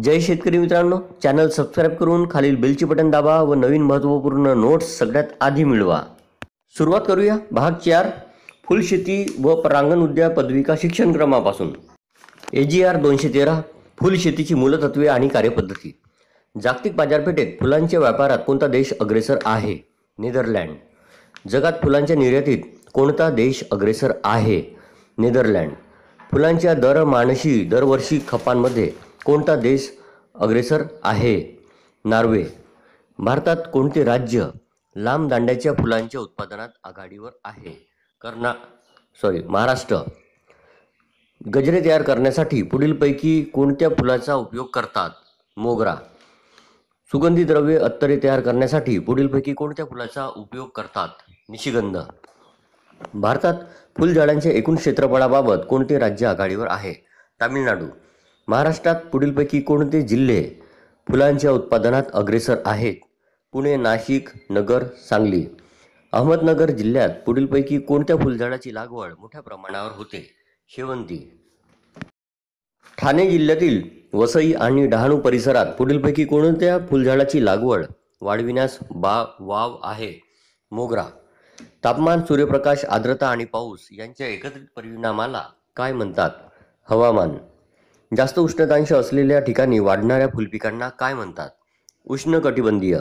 जय शेतकरी मित्रांनो channel subscribe करून खालील बेलची बटन दाबा व नवीन महत्त्वपूर्ण नोट्स सगळ्यात आधी मिळवा सुरुवात करूया भाग चार फुलशेती व प्रांगण उद्या पदविका शिक्षण क्रमापासून ए जी आर दोनशे तेरा फुलशेतीची मूलतत्वे आणि कार्यपद्धती जागतिक बाजारपेठेत फुलांच्या व्यापारात कोणता देश अग्रेसर आहे नेदरलँड जगात फुलांच्या निर्यातीत कोणता देश अग्रेसर आहे नेदरलँड फुलांच्या दरमानशी दरवर्षी खपांमध्ये कोणता देश अग्रेसर आहे नॉर्वे भारतात कोणते राज्य लांब दांड्याच्या फुलांच्या उत्पादनात आघाडीवर आहे कर्ना सॉरी महाराष्ट्र गजरे तयार करण्यासाठी पुढीलपैकी कोणत्या फुलाचा उपयोग करतात मोगरा सुगंधी द्रव्ये अत्तरे तयार करण्यासाठी पुढीलपैकी कोणत्या फुलाचा उपयोग करतात निशिगंध भारतात फुलझाडांच्या एकूण क्षेत्रफळाबाबत कोणते राज्य आघाडीवर आहे तामिळनाडू महाराष्ट्रात पुढीलपैकी कोणते जिल्हे फुलांच्या उत्पादनात अग्रेसर आहेत पुणे नाशिक नगर सांगली अहमदनगर जिल्ह्यात पुढीलपैकी कोणत्या फुलझाडाची लागवड मोठ्या प्रमाणावर होते शेवंती ठाणे जिल्ह्यातील वसई आणि डहाणू परिसरात पुढीलपैकी कोणत्या फुलझाडाची लागवड वाढविण्यास बा वाव आहे मोगरा तापमान सूर्यप्रकाश आर्द्रता आणि पाऊस यांच्या एकत्रित परिणामाला काय म्हणतात हवामान जास्त उष्णतांश असलेल्या ठिकाणी वाढणाऱ्या फुलपिकांना काय म्हणतात उष्ण कटिबंधीय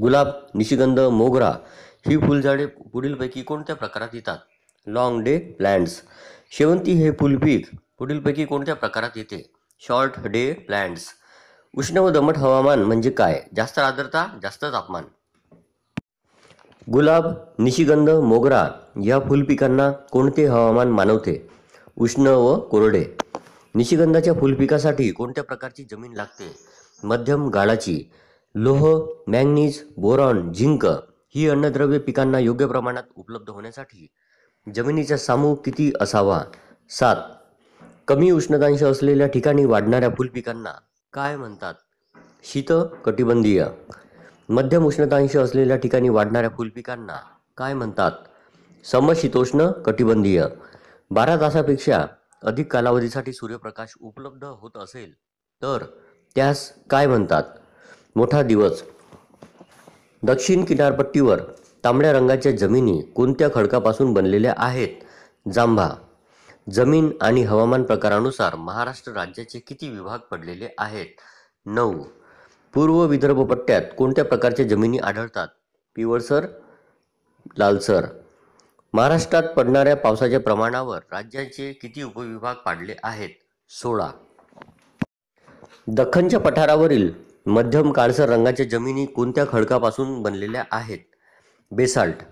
गुलाब निशिगंध मोगरा ही फुलझाडे पुढीलपैकी कोणत्या प्रकारात येतात लॉंग डे प्लॅन्ट्स शेवंती हे फुलपीक पुढीलपैकी कोणत्या प्रकारात येते शॉर्ट डे प्लॅन्ट्स उष्ण व दमट हवामान म्हणजे काय जास्त आर्द्रता जास्त तापमान गुलाब निशिगंध मोगरा या फुलपिकांना कोणते हवामान मानवते उष्ण व कोरडे निशिगंधाच्या फुलपिकासाठी कोणत्या प्रकारची जमीन लागते मध्यम गाळाची लोह मॅंगनीज बोरॉन झिंक ही अन्नद्रव्य पिकांना योग्य प्रमाणात उपलब्ध होण्यासाठी जमिनीचा सामूह किती असावा सात कमी उष्णतांश असलेल्या ठिकाणी वाढणाऱ्या फुलपिकांना काय म्हणतात शीत कटिबंधीय मध्यम उष्णतांश असलेल्या ठिकाणी वाढणाऱ्या फुलपिकांना काय म्हणतात समशीतोष्ण कटिबंधीय बारा तासापेक्षा अधिक कालावधीसाठी सूर्यप्रकाश उपलब्ध होत असेल तर त्यास काय म्हणतात मोठा दिवस दक्षिण किनारपट्टीवर तांबड्या रंगाच्या जमिनी कोणत्या खडकापासून बनलेल्या आहेत जांभा जमीन आणि हवामान प्रकारानुसार महाराष्ट्र राज्याचे किती विभाग पडलेले आहेत नऊ पूर्व विदर्भ पट्ट्यात कोणत्या प्रकारच्या जमिनी आढळतात पिवळसर लालसर महाराष्ट्रात पडणाऱ्या पावसाच्या प्रमाणावर राज्याचे किती उपविभाग पाडले आहेत सोळा दख्खनच्या पठारावरील मध्यम काळसर रंगाच्या जमिनी कोणत्या खडकापासून बनलेल्या आहेत बेसाल्ट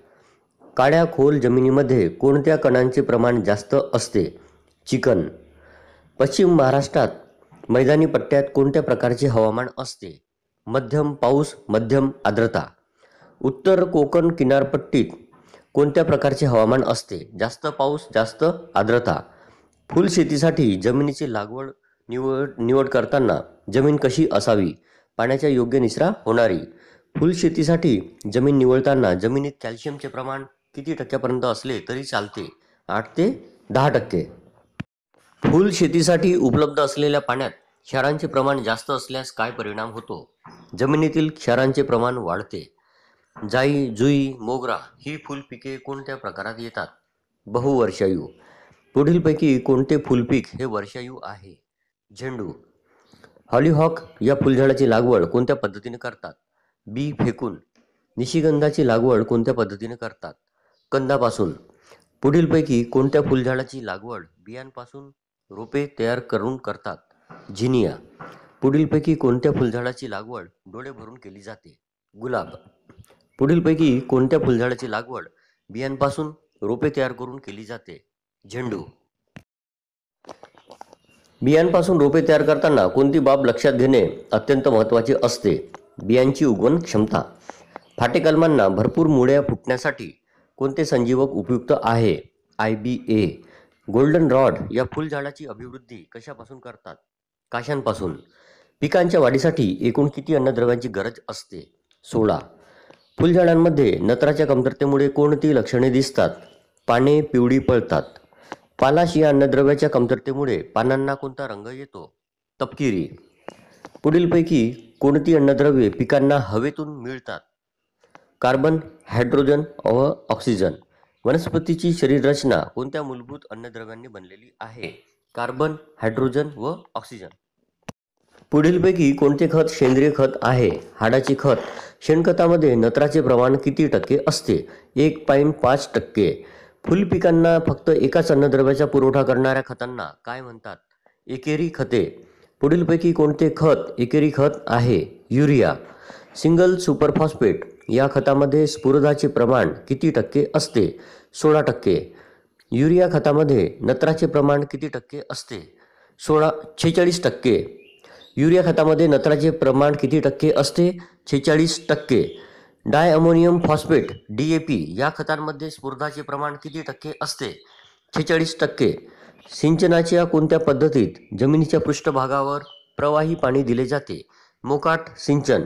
काळ्या खोल जमिनीमध्ये कोणत्या कणांचे प्रमाण जास्त असते चिकन पश्चिम महाराष्ट्रात मैदानी पट्ट्यात कोणत्या प्रकारचे हवामान असते मध्यम पाऊस मध्यम आर्द्रता उत्तर कोकण किनारपट्टीत कोणत्या प्रकारचे हवामान असते जास्त पाऊस जास्त आर्द्रता फुलशेतीसाठी जमिनीची लागवड निवड निवड करताना जमीन कशी असावी पाण्याचा योग्य निचरा होणारी फुलशेतीसाठी जमीन निवडताना जमिनीत कॅल्शियमचे प्रमाण किती टक्क्यापर्यंत असले तरी चालते आठ ते दहा टक्के फुलशेतीसाठी उपलब्ध असलेल्या पाण्यात क्षारांचे प्रमाण जास्त असल्यास काय परिणाम होतो जमिनीतील क्षारांचे प्रमाण वाढते जाई जुई मोगरा ही फुलपिके कोणत्या प्रकारात येतात बहुवर्षायू पुढीलपैकी कोणते फुलपीक हे वर्षायू आहे झेंडू हॉलिहॉक या फुलझाडाची लागवड कोणत्या पद्धतीने करतात बी फेकून निशिगंधाची लागवड कोणत्या पद्धतीने करतात कंदापासून पुढीलपैकी कोणत्या फुलझाडाची लागवड बियांपासून रोपे तयार करून करतात झिनिया पुढीलपैकी कोणत्या फुलझाडाची लागवड डोळे भरून केली जाते गुलाब पुढीलपैकी कोणत्या फुलझाडाची लागवड बियांपासून रोपे तयार करून केली जाते झेंडू बियांपासून रोपे तयार करताना कोणती बाब लक्षात घेणे अत्यंत महत्वाचे असते बियांची उगवण क्षमता फाटे कलमांना भरपूर मुळ्या फुटण्यासाठी कोणते संजीवक उपयुक्त आहे I B A golden rod या फुलझाडाची अभिवृद्धी कशापासून करतात काशांपासून पिकांच्या वाढीसाठी एकूण किती अन्नद्रव्यांची गरज असते सोळा फुलझाडांमध्ये नत्राच्या कमतरतेमुळे कोणती लक्षणे दिसतात पाने पिवळी पळतात पालाश या अन्नद्रव्याच्या कमतरतेमुळे पानांना कोणता रंग येतो तपकिरी पुढीलपैकी कोणती अन्नद्रव्ये पिकांना हवेतून मिळतात कार्बन हायड्रोजन व ऑक्सिजन वनस्पतीची शरीररचना कोणत्या मूलभूत अन्नद्रव्यांनी बनलेली आहे कार्बन हायड्रोजन व ऑक्सिजन पुढीलपैकी कोणते खत सेंद्रिय खत आहे हाडाचे खत शेणखतामध्ये नत्राचे प्रमाण किती टक्के असते एक पॉईंट पाच टक्के फुलपिकांना फक्त एकाच अन्नद्रव्याचा पुरवठा करणाऱ्या खतांना काय म्हणतात एकेरी खते पुढीलपैकी कोणते खत एकेरी खत आहे युरिया सिंगल सुपरफॉस्फेट या खतामध्ये स्फुरदाचे प्रमाण किती टक्के असते सोळा टक्के युरिया खतामध्ये नत्राचे प्रमाण किती टक्के असते सोळा छेचाळीस टक्के युरिया खतामध्ये नत्राचे प्रमाण किती टक्के असते छेचाळीस टक्के di ammonium phosphate D A P या खतांमध्ये स्फुर्धाचे प्रमाण किती टक्के असते छेचाळीस टक्के सिंचनाच्या कोणत्या पद्धतीत जमिनीच्या पृष्ठभागावर प्रवाही पाणी दिले जाते मोकाट सिंचन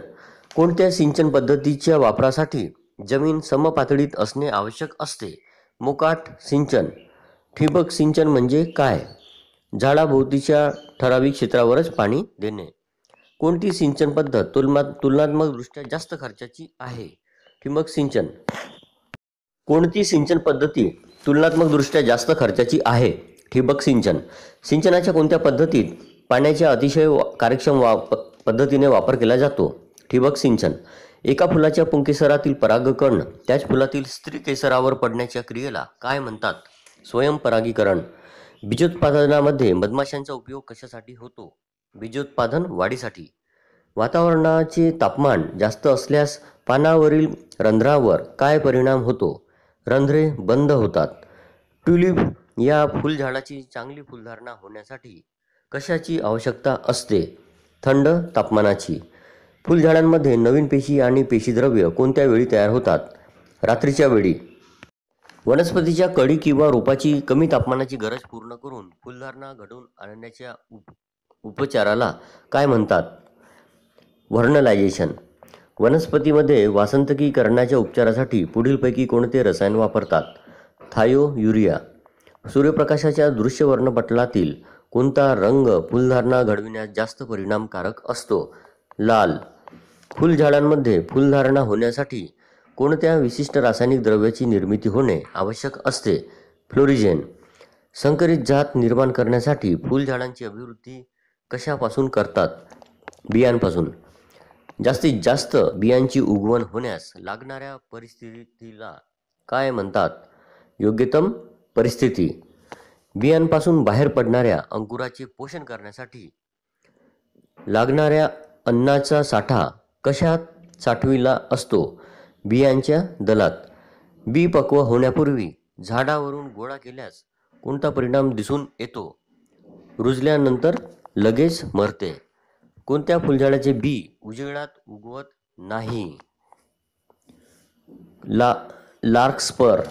कोणत्या सिंचन पद्धतीच्या वापरासाठी जमीन समपातळीत असणे आवश्यक असते मोकाट सिंचन ठिबक सिंचन म्हणजे काय झाडाभोवतीच्या ठराविक क्षेत्रावरच पाणी देणे कोणती सिंचन पद्धत तुलना तुलनात्मकदृष्ट्या जास्त खर्चाची आहे ठिबक सिंचन कोणती सिंचन पद्धती तुलनात्मकदृष्ट्या जास्त खर्चाची आहे ठिबक सिंचन सिंचनाच्या कोणत्या पद्धतीत पाण्याच्या अतिशय कार्यक्षम वा पद्धतीने वापर केला जातो ठिबक सिंचन एका फुलाच्या पुंकेसरातील परागकण त्याच फुलातील स्त्री केसरावर पडण्याच्या क्रियेला काय म्हणतात स्वयंपरागीकरण बीजोत्पादनामध्ये मधमाशांचा उपयोग कशासाठी होतो बीजोत्पादन वाढीसाठी वातावरणाचे तापमान जास्त असल्यास पानावरील रंध्रावर काय परिणाम होतो रंध्रे बंद होतात ट्युलिप या फुलझाडाची चांगली फुलधारणा होण्यासाठी कशाची आवश्यकता असते थंड तापमानाची फुलझाडांमध्ये नवीन पेशी आणि पेशीद्रव्य कोणत्या वेळी तयार होतात रात्रीच्या वेळी वनस्पतीच्या कडी किंवा रोपाची कमी तापमानाची गरज पूर्ण करून फुलधारणा घडवून आणण्याच्या उप उपचाराला काय म्हणतात व्हर्नलायझेशन वनस्पतीमध्ये वासंतकीकरणाच्या उपचारासाठी पुढीलपैकी कोणते रसायन वापरतात थायो युरिया सूर्यप्रकाशाच्या वर्णपटलातील कोणता रंग फुलधारणा घडविण्यास जास्त परिणामकारक असतो लाल फुलझाडांमध्ये फुलधारणा होण्यासाठी कोणत्या विशिष्ट रासायनिक द्रव्याची निर्मिती होणे आवश्यक असते फ्लोरिजेन संकरित जात निर्माण करण्यासाठी फुलझाडांची अभिवृद्धी कशापासून करतात बियांपासून जास्तीत जास्त बियांची उगवण होण्यास लागणाऱ्या परिस्थितीला काय म्हणतात योग्यतम परिस्थिती बियांपासून बाहेर पडणाऱ्या अंकुराचे पोषण करण्यासाठी लागणाऱ्या अन्नाचा साठा कशात साठविला असतो बियांच्या दलात बी पक्व होण्यापूर्वी झाडावरून गोळा केल्यास कोणता परिणाम दिसून येतो रुजल्यानंतर लगेच मरते कोणत्या फुलझाडाचे बी उजेडात उगवत नाही ला लार्क्सपर